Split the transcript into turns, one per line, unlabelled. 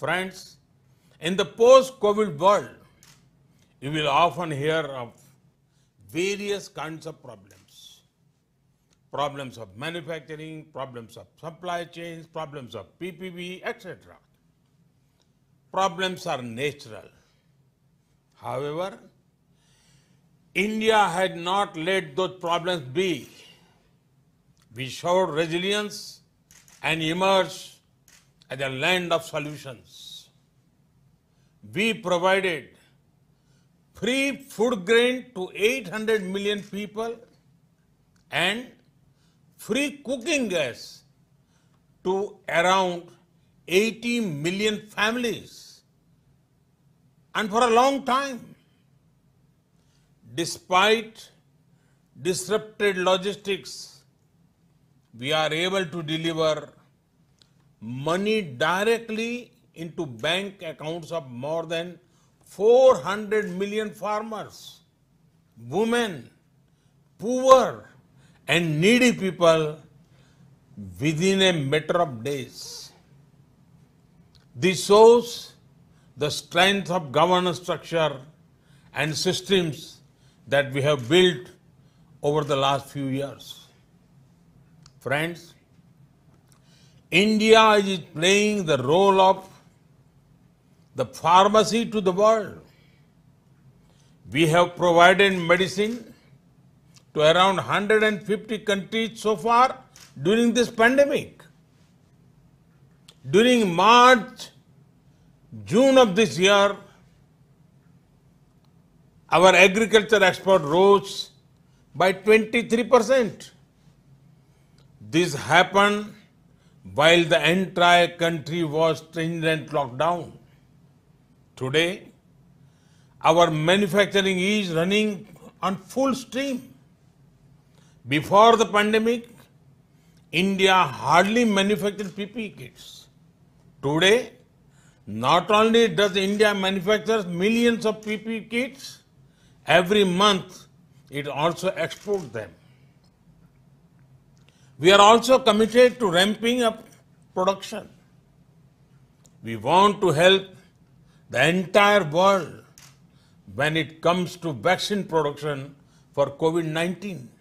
Friends, in the post-COVID world, you will often hear of various kinds of problems. Problems of manufacturing, problems of supply chains, problems of PPP, etc. Problems are natural. However, India had not let those problems be. We showed resilience and emerged as a land of solutions. We provided free food grain to 800 million people and free cooking gas to around 80 million families. And for a long time, despite disrupted logistics, we are able to deliver money directly into bank accounts of more than 400 million farmers, women, poor and needy people within a matter of days. This shows the strength of governance structure and systems that we have built over the last few years. Friends, India is playing the role of the pharmacy to the world. We have provided medicine to around 150 countries so far during this pandemic. During March, June of this year, our agriculture export rose by 23%. This happened while the entire country was stringent lockdown. Today, our manufacturing is running on full steam. Before the pandemic, India hardly manufactured PPE kits. Today, not only does India manufacture millions of PPE kits, every month it also exports them. We are also committed to ramping up production. We want to help the entire world when it comes to vaccine production for COVID 19.